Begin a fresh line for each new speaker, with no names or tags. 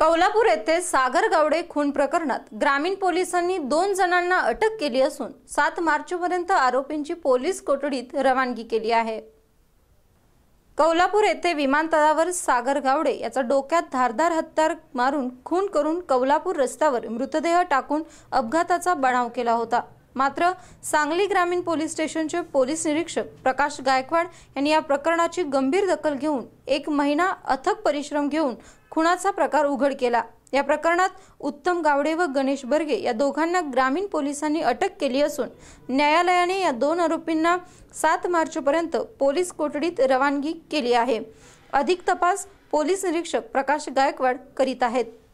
कौलापूर येथे सागर गावडे खून प्रकरणात ग्रामीण पोलिसांनी दोन जणांना अटक केली असून सात मार्चपर्यंत आरोपींची पोलीस कोठडीत रवानगी केली आहे कौलापूर येथे विमानतळावर सागर गावडे याचा डोक्यात धारदार हत्यार मारून खून करून कौलापूर रस्त्यावर मृतदेह टाकून अपघाताचा बनाव केला होता मात्र सांगली ग्रामीण पोलीस स्टेशनचे पोलीस निरीक्षक प्रकाश गायकवाड यांनी या प्रकरणाची गंभीर दखल घेऊन एक महिना अथक परिश्रम घेऊन खुनाचा प्रकार उघड केला या प्रकरणात उत्तम गावडे व गणेश बर्गे या दोघांना ग्रामीण पोलिसांनी अटक केली असून न्यायालयाने या दोन आरोपींना सात मार्चपर्यंत पोलीस कोठडीत रवानगी केली आहे अधिक तपास पोलीस निरीक्षक प्रकाश गायकवाड करीत आहेत